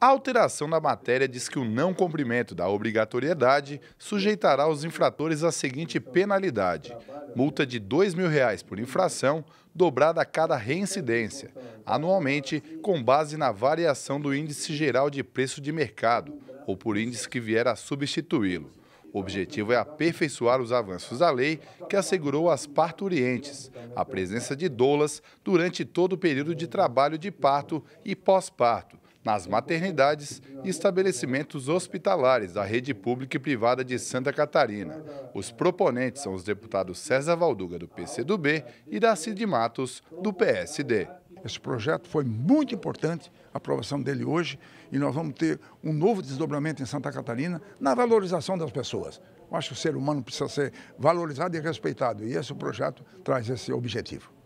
A alteração da matéria diz que o não cumprimento da obrigatoriedade sujeitará os infratores à seguinte penalidade: multa de R$ 2.000 por infração, dobrada a cada reincidência, anualmente com base na variação do índice geral de preço de mercado ou por índice que vier a substituí-lo. O objetivo é aperfeiçoar os avanços da lei que assegurou às parturientes a presença de doulas durante todo o período de trabalho de parto e pós-parto nas maternidades e estabelecimentos hospitalares da rede pública e privada de Santa Catarina. Os proponentes são os deputados César Valduga, do PCdoB, e Darcy de Matos, do PSD. Esse projeto foi muito importante, a aprovação dele hoje, e nós vamos ter um novo desdobramento em Santa Catarina na valorização das pessoas. Eu acho que o ser humano precisa ser valorizado e respeitado, e esse projeto traz esse objetivo.